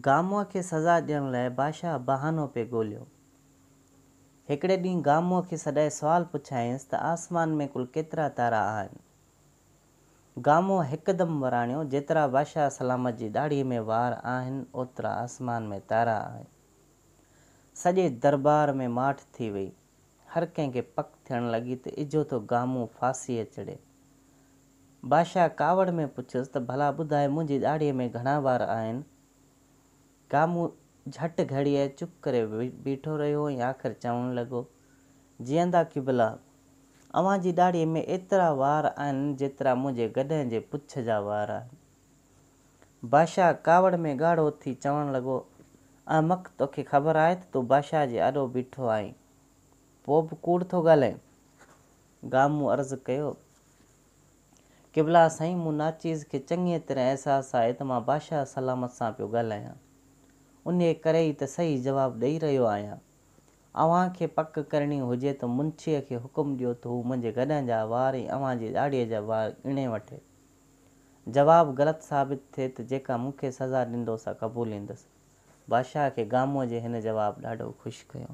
गाम खे सज़ा ॾियण लाइ बादशाह बहानो पियो ॻोल्हियो हिकिड़े ॾींहुं गामूअ खे सॼाए सुवालु पुछायांसि त आसमान में कुल केतिरा तारा आहिनि गामो हिकदमि वराणियो जेतिरा बादशाह सलामत जी ॾाढीअ में वार आहिनि ओतिरा आसमान में तारा आहिनि सॼे दरबार में माठ थी वई हर कंहिंखे पक थियण लॻी त इजो थो गामो फासीअ चढ़े बादशाह कावड़ में पुछियुसि त भला ॿुधाए मुंहिंजी ॾाढीअ में घणा वार आहिनि गामूं झटि घड़ीअ चुप करे बीठो रहियो ऐं आख़िरि चवणु लॻो जीअंदा किबिला अवां जी ॾाढीअ में एतिरा वार आहिनि जेतिरा मुंहिंजे गॾे जे पुछ जा वार आहिनि बादशाह कावड़ में ॻाढ़ो थी चवणु लॻो ऐं मूंखे तोखे ख़बर आहे त तू बादशाह जे आॾो बीठो आहीं पोइ बि कूड़ थो ॻाल्हाए गामो अर्ज़ु कयो किबला साईं मूं नाचीज़ खे चङी तरह अहसासु आहे त मां बादशाह सलामत सां उन करे ई त सही जवाबु ॾेई रहियो आहियां अव्हां खे पक करणी हुजे त मुंछीअ खे हुकुम ॾियो त हू मुंहिंजे घरनि जा वारी अव्हांजे ॾाढीअ जा वारणे वठे जवाबु ग़लति साबित थिए त जेका मूंखे सज़ा ॾींदो सां क़बूल ईंदुसि बादशाह खे गामो जे हिन जवाबु ॾाढो ख़ुशि